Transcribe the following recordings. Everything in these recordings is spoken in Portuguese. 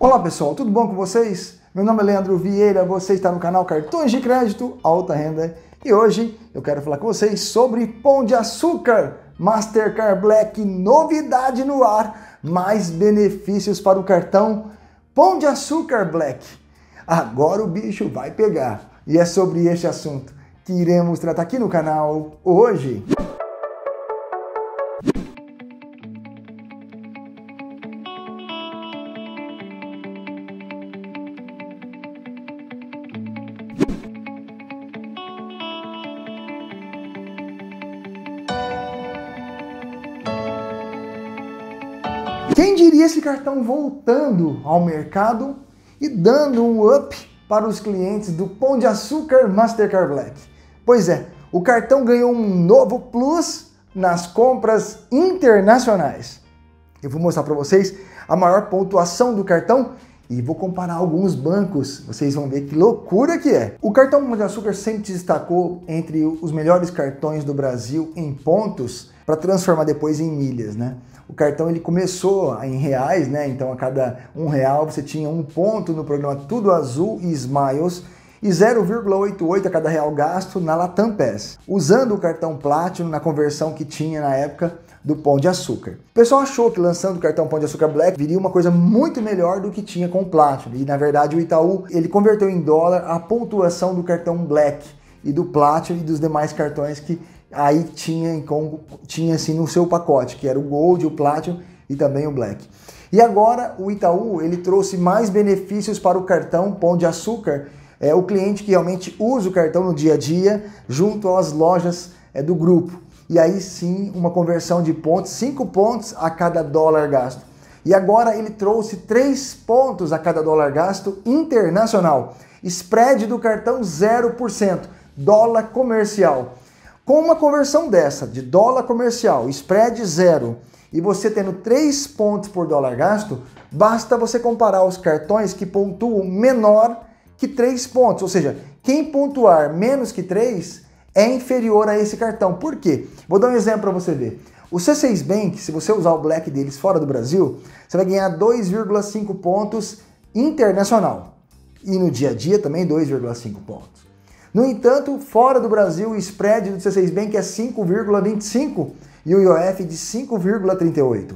Olá pessoal, tudo bom com vocês? Meu nome é Leandro Vieira, você está no canal Cartões de Crédito Alta Renda e hoje eu quero falar com vocês sobre Pão de Açúcar Mastercard Black, novidade no ar, mais benefícios para o cartão Pão de Açúcar Black. Agora o bicho vai pegar e é sobre este assunto que iremos tratar aqui no canal hoje. Quem diria esse cartão voltando ao mercado e dando um up para os clientes do Pão de Açúcar Mastercard Black? Pois é, o cartão ganhou um novo plus nas compras internacionais. Eu vou mostrar para vocês a maior pontuação do cartão e vou comparar alguns bancos. Vocês vão ver que loucura que é. O cartão Pão de Açúcar sempre destacou entre os melhores cartões do Brasil em pontos para transformar depois em milhas, né? o cartão ele começou em reais, né? Então a cada um real você tinha um ponto no programa Tudo Azul e Smiles e 0,88 a cada real gasto na Latam Pass, usando o cartão Platinum na conversão que tinha na época do Pão de Açúcar. O pessoal achou que lançando o cartão Pão de Açúcar Black viria uma coisa muito melhor do que tinha com o Platinum, e na verdade o Itaú ele converteu em dólar a pontuação do cartão Black e do Platinum e dos demais cartões que aí tinha em tinha assim no seu pacote, que era o Gold, o Platinum e também o Black. E agora o Itaú, ele trouxe mais benefícios para o cartão Pão de Açúcar, é o cliente que realmente usa o cartão no dia a dia, junto às lojas é, do grupo. E aí sim, uma conversão de pontos, 5 pontos a cada dólar gasto. E agora ele trouxe 3 pontos a cada dólar gasto internacional. Spread do cartão 0%, dólar comercial. Com uma conversão dessa de dólar comercial, spread zero, e você tendo 3 pontos por dólar gasto, basta você comparar os cartões que pontuam menor que 3 pontos. Ou seja, quem pontuar menos que 3 é inferior a esse cartão. Por quê? Vou dar um exemplo para você ver. O C6 Bank, se você usar o Black deles fora do Brasil, você vai ganhar 2,5 pontos internacional. E no dia a dia também 2,5 pontos. No entanto, fora do Brasil, o spread do C6 Bank é 5,25 e o IOF de 5,38.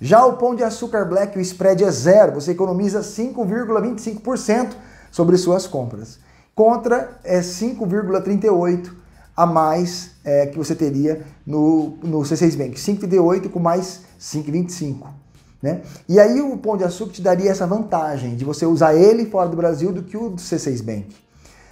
Já o Pão de Açúcar Black, o spread é zero, você economiza 5,25% sobre suas compras. Contra é 5,38% a mais é, que você teria no, no C6 Bank. 5,38 com mais 5,25. Né? E aí o Pão de Açúcar te daria essa vantagem de você usar ele fora do Brasil do que o do C6 Bank.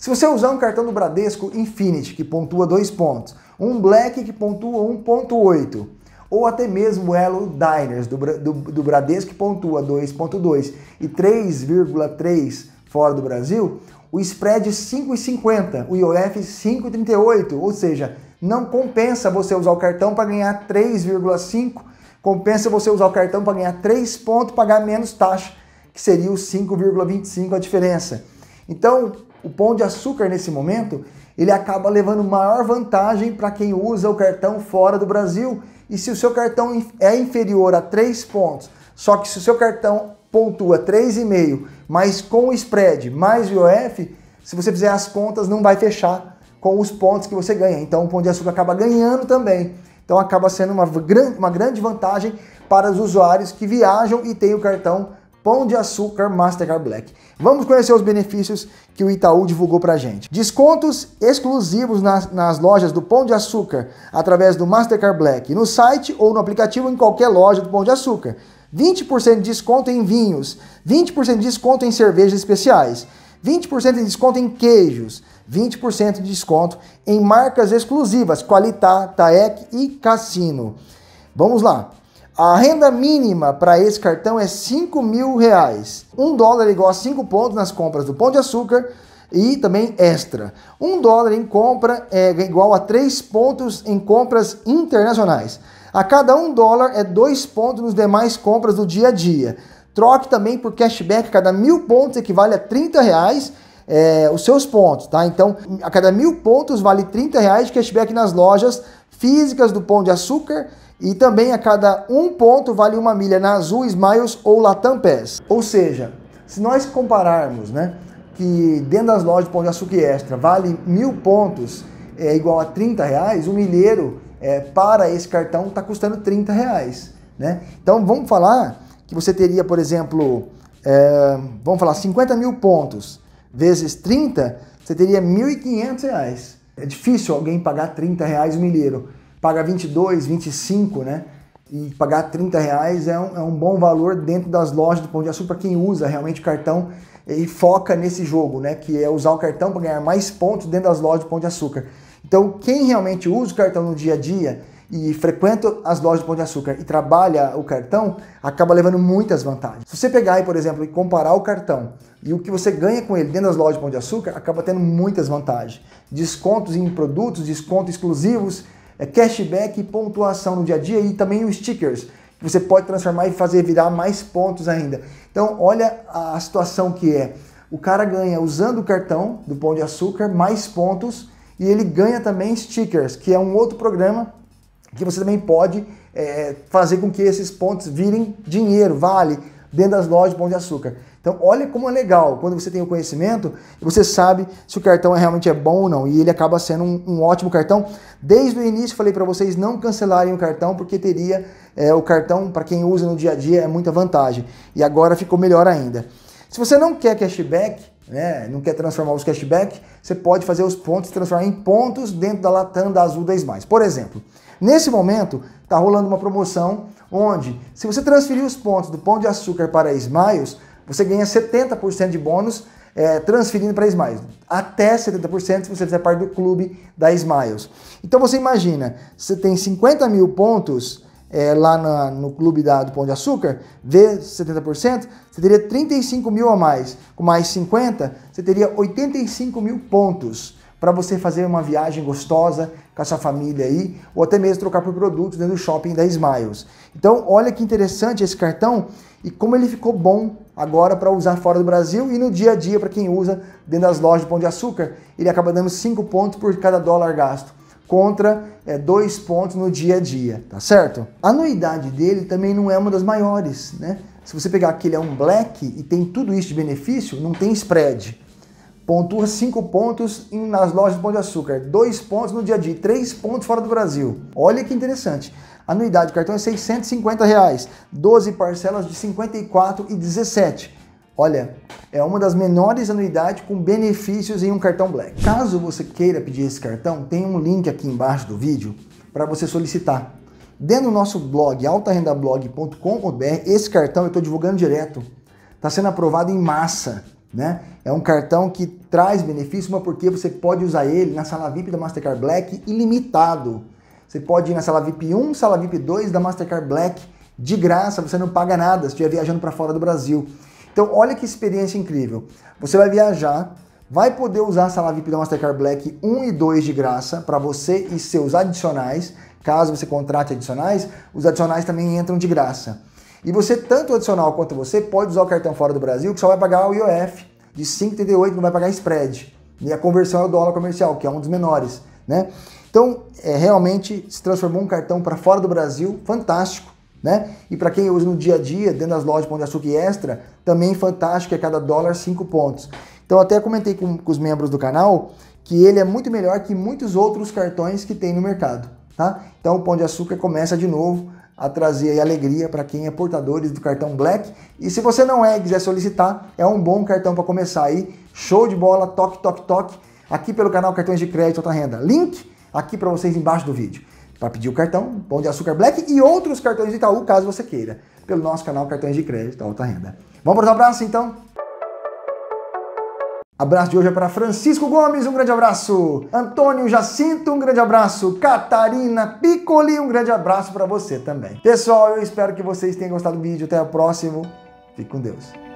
Se você usar um cartão do Bradesco Infinity, que pontua 2 pontos, um Black, que pontua 1.8, ou até mesmo o Elo Diners do, do, do Bradesco, que pontua 2.2 e 3,3 fora do Brasil, o spread 5,50, o IOF 5,38, ou seja, não compensa você usar o cartão para ganhar 3,5, compensa você usar o cartão para ganhar 3 pontos, pagar menos taxa, que seria os 5,25 a diferença. Então, o Pão de Açúcar, nesse momento, ele acaba levando maior vantagem para quem usa o cartão fora do Brasil. E se o seu cartão é inferior a 3 pontos, só que se o seu cartão pontua 3,5, mas com o spread mais o IOF, se você fizer as contas, não vai fechar com os pontos que você ganha. Então o Pão de Açúcar acaba ganhando também. Então acaba sendo uma grande, uma grande vantagem para os usuários que viajam e têm o cartão Pão de Açúcar Mastercard Black. Vamos conhecer os benefícios que o Itaú divulgou a gente. Descontos exclusivos nas, nas lojas do Pão de Açúcar através do Mastercard Black, no site ou no aplicativo em qualquer loja do Pão de Açúcar. 20% de desconto em vinhos, 20% de desconto em cervejas especiais, 20% de desconto em queijos, 20% de desconto em marcas exclusivas, Qualitá, Taek e Cassino. Vamos lá. A renda mínima para esse cartão é 5 mil reais. Um dólar é igual a 5 pontos nas compras do Pão de Açúcar e também extra. Um dólar em compra é igual a 3 pontos em compras internacionais. A cada um dólar é 2 pontos nos demais compras do dia a dia. Troque também por cashback, cada mil pontos equivale a 30 reais é, os seus pontos, tá? Então, a cada mil pontos vale 30 reais de cashback nas lojas físicas do Pão de Açúcar e também a cada um ponto vale uma milha na Azul, Smiles ou Latam Pass. Ou seja, se nós compararmos né, que dentro das lojas de Pão de Açúcar Extra vale mil pontos é igual a 30 reais, o milheiro é, para esse cartão está custando 30 reais. Né? Então vamos falar que você teria, por exemplo, é, vamos falar 50 mil pontos vezes 30, você teria 1.500 reais. É difícil alguém pagar 30 reais o milheiro pagar 22, 25, né? E pagar 30 reais é um, é um bom valor dentro das lojas do Pão de Açúcar para quem usa realmente o cartão e foca nesse jogo, né? Que é usar o cartão para ganhar mais pontos dentro das lojas do Pão de Açúcar. Então, quem realmente usa o cartão no dia a dia e frequenta as lojas do Pão de Açúcar e trabalha o cartão, acaba levando muitas vantagens. Se você pegar aí, por exemplo, e comparar o cartão e o que você ganha com ele dentro das lojas do Pão de Açúcar, acaba tendo muitas vantagens. Descontos em produtos, descontos exclusivos, é cashback e pontuação no dia a dia e também os stickers, que você pode transformar e fazer virar mais pontos ainda. Então, olha a situação que é. O cara ganha usando o cartão do Pão de Açúcar mais pontos e ele ganha também stickers, que é um outro programa que você também pode é, fazer com que esses pontos virem dinheiro, vale, dentro das lojas de Pão de Açúcar. Então, olha como é legal quando você tem o conhecimento você sabe se o cartão é realmente é bom ou não. E ele acaba sendo um, um ótimo cartão. Desde o início, falei para vocês não cancelarem o cartão, porque teria é, o cartão, para quem usa no dia a dia, é muita vantagem. E agora ficou melhor ainda. Se você não quer cashback, né, não quer transformar os cashback, você pode fazer os pontos transformar em pontos dentro da Latam, da Azul, da Por exemplo, nesse momento está rolando uma promoção onde, se você transferir os pontos do Pão de Açúcar para Smiles, você ganha 70% de bônus é, transferindo para a Smiles. Até 70% se você fizer parte do clube da Smiles. Então você imagina, você tem 50 mil pontos é, lá na, no clube da, do Pão de Açúcar, vê 70%, você teria 35 mil a mais. Com mais 50, você teria 85 mil pontos para você fazer uma viagem gostosa com a sua família aí, ou até mesmo trocar por produtos dentro do shopping da Smiles. Então, olha que interessante esse cartão e como ele ficou bom agora para usar fora do Brasil e no dia a dia para quem usa dentro das lojas de Pão de Açúcar, ele acaba dando 5 pontos por cada dólar gasto, contra 2 é, pontos no dia a dia, tá certo? A anuidade dele também não é uma das maiores, né? Se você pegar que ele é um black e tem tudo isso de benefício, não tem spread pontua 5 pontos em, nas lojas de Pão de Açúcar, 2 pontos no dia a dia, 3 pontos fora do Brasil. Olha que interessante. A anuidade do cartão é 650 reais, 12 parcelas de 54 e 17. Olha, é uma das menores anuidades com benefícios em um cartão Black. Caso você queira pedir esse cartão, tem um link aqui embaixo do vídeo para você solicitar. Dentro do nosso blog, altarendablog.com.br, esse cartão eu estou divulgando direto. Está sendo aprovado em massa. Né? É um cartão que traz benefício, mas porque você pode usar ele na sala VIP da Mastercard Black ilimitado. Você pode ir na sala VIP 1, sala VIP 2 da Mastercard Black de graça, você não paga nada se estiver viajando para fora do Brasil. Então, olha que experiência incrível. Você vai viajar, vai poder usar a sala VIP da Mastercard Black 1 e 2 de graça para você e seus adicionais. Caso você contrate adicionais, os adicionais também entram de graça. E você, tanto adicional quanto você, pode usar o cartão fora do Brasil, que só vai pagar o IOF de 5,38, não vai pagar spread. E a conversão é o dólar comercial, que é um dos menores, né? Então, é, realmente se transformou um cartão para fora do Brasil, fantástico, né? E para quem usa no dia a dia, dentro das lojas Pão de Açúcar e Extra, também fantástico, é cada dólar 5 pontos. Então, até comentei com, com os membros do canal que ele é muito melhor que muitos outros cartões que tem no mercado, tá? Então, o Pão de Açúcar começa de novo a trazer alegria para quem é portador do cartão Black. E se você não é e quiser solicitar, é um bom cartão para começar aí. Show de bola, toque, toque, toque. Aqui pelo canal Cartões de Crédito Alta Renda. Link aqui para vocês embaixo do vídeo. Para pedir o cartão Pão de Açúcar Black e outros cartões de Itaú, caso você queira. Pelo nosso canal Cartões de Crédito Alta Renda. Vamos para um abraço então? Abraço de hoje é para Francisco Gomes, um grande abraço. Antônio Jacinto, um grande abraço. Catarina Piccoli, um grande abraço para você também. Pessoal, eu espero que vocês tenham gostado do vídeo. Até o próximo. Fique com Deus.